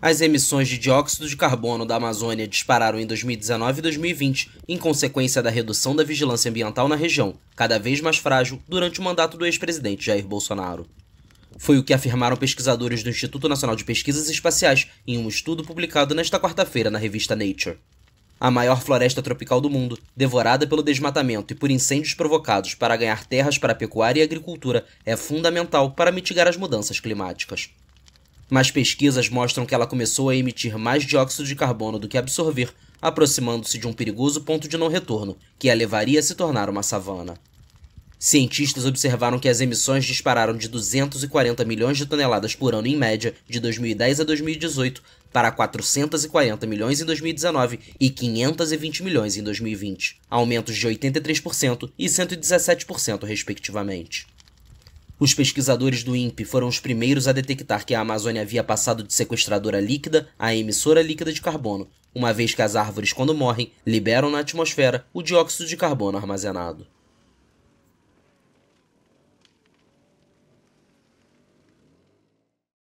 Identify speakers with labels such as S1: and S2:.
S1: As emissões de dióxido de carbono da Amazônia dispararam em 2019 e 2020, em consequência da redução da vigilância ambiental na região, cada vez mais frágil durante o mandato do ex-presidente Jair Bolsonaro. Foi o que afirmaram pesquisadores do Instituto Nacional de Pesquisas Espaciais em um estudo publicado nesta quarta-feira na revista Nature. A maior floresta tropical do mundo, devorada pelo desmatamento e por incêndios provocados para ganhar terras para a pecuária e agricultura, é fundamental para mitigar as mudanças climáticas mas pesquisas mostram que ela começou a emitir mais dióxido de carbono do que absorver, aproximando-se de um perigoso ponto de não retorno, que a levaria a se tornar uma savana. Cientistas observaram que as emissões dispararam de 240 milhões de toneladas por ano em média de 2010 a 2018 para 440 milhões em 2019 e 520 milhões em 2020, aumentos de 83% e 117%, respectivamente. Os pesquisadores do INPE foram os primeiros a detectar que a Amazônia havia passado de sequestradora líquida a emissora líquida de carbono, uma vez que as árvores, quando morrem, liberam na atmosfera o dióxido de carbono armazenado.